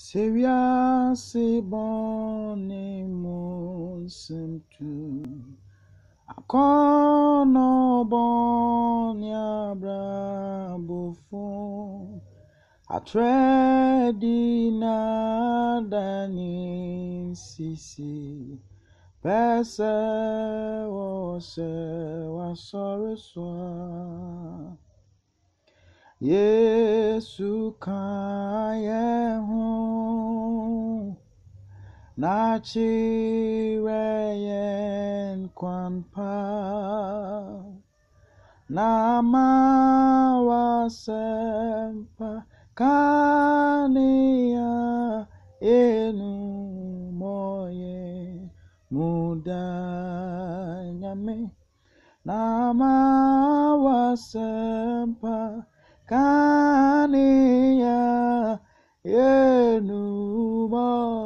Seria si bone monsim tu Akono bone abrabufo Atredi na dani sisi Pese wose wasore swa Yesu kan ye hon Nachireyen kwanpa namawasempa kania enu moye mudanyame namawasempa kania enu moye